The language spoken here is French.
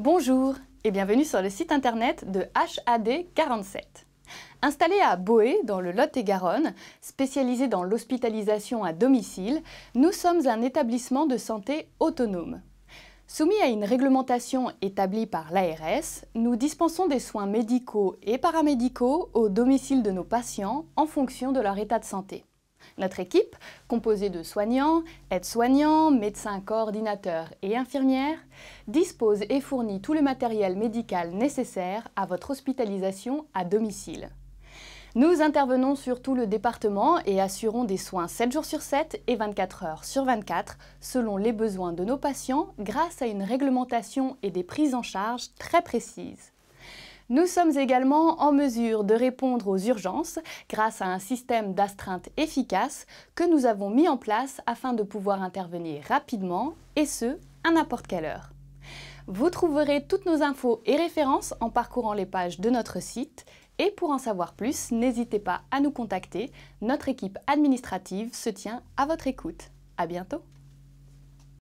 Bonjour et bienvenue sur le site internet de HAD47. Installé à Boé, dans le Lot-et-Garonne, spécialisé dans l'hospitalisation à domicile, nous sommes un établissement de santé autonome. Soumis à une réglementation établie par l'ARS, nous dispensons des soins médicaux et paramédicaux au domicile de nos patients en fonction de leur état de santé. Notre équipe, composée de soignants, aides-soignants, médecins coordinateurs et infirmières, dispose et fournit tout le matériel médical nécessaire à votre hospitalisation à domicile. Nous intervenons sur tout le département et assurons des soins 7 jours sur 7 et 24 heures sur 24 selon les besoins de nos patients grâce à une réglementation et des prises en charge très précises. Nous sommes également en mesure de répondre aux urgences grâce à un système d'astreinte efficace que nous avons mis en place afin de pouvoir intervenir rapidement et ce, à n'importe quelle heure. Vous trouverez toutes nos infos et références en parcourant les pages de notre site et pour en savoir plus, n'hésitez pas à nous contacter. Notre équipe administrative se tient à votre écoute. À bientôt